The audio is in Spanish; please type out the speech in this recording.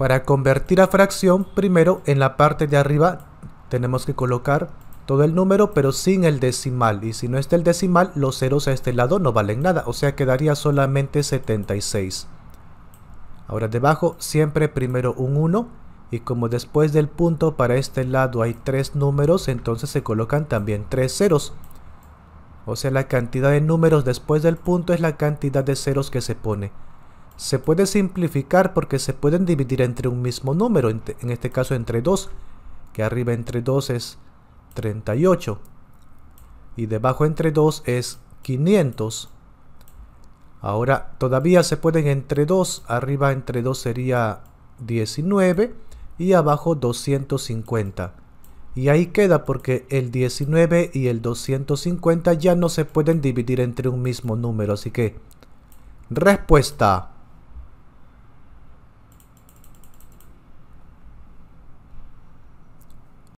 Para convertir a fracción, primero en la parte de arriba tenemos que colocar todo el número pero sin el decimal y si no está el decimal los ceros a este lado no valen nada o sea quedaría solamente 76 ahora debajo siempre primero un 1 y como después del punto para este lado hay tres números entonces se colocan también tres ceros o sea la cantidad de números después del punto es la cantidad de ceros que se pone se puede simplificar porque se pueden dividir entre un mismo número, en este caso entre 2, que arriba entre 2 es 38 y debajo entre 2 es 500. Ahora todavía se pueden entre 2, arriba entre 2 sería 19 y abajo 250. Y ahí queda porque el 19 y el 250 ya no se pueden dividir entre un mismo número, así que respuesta